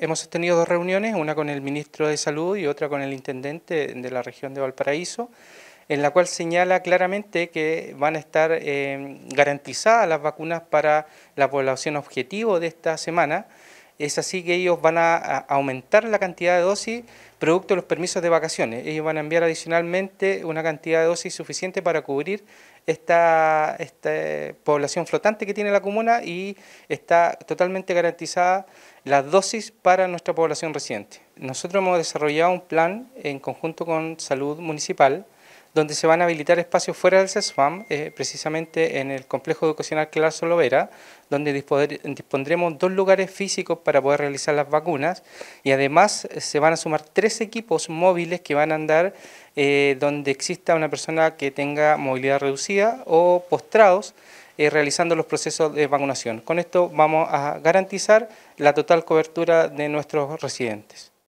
Hemos tenido dos reuniones, una con el ministro de Salud y otra con el intendente de la región de Valparaíso, en la cual señala claramente que van a estar eh, garantizadas las vacunas para la población objetivo de esta semana. Es así que ellos van a, aumentar la cantidad de dosis producto de los permisos de vacaciones. Ellos van a enviar adicionalmente una cantidad de dosis suficiente para cubrir esta eh, población flotante que tiene la comuna y está totalmente garantizada las dosis para nuestra población reciente. Nosotros hemos desarrollado un plan en conjunto con Salud Municipal donde se van a habilitar espacios fuera del CESFAM, eh, precisamente en el complejo educacional Claro Solovera, donde dispondremos dos lugares físicos para poder realizar las vacunas y además eh, se van a sumar tres equipos móviles que van a andar eh, donde exista una persona que tenga movilidad reducida o postrados realizando los procesos de vacunación. Con esto vamos a garantizar la total cobertura de nuestros residentes.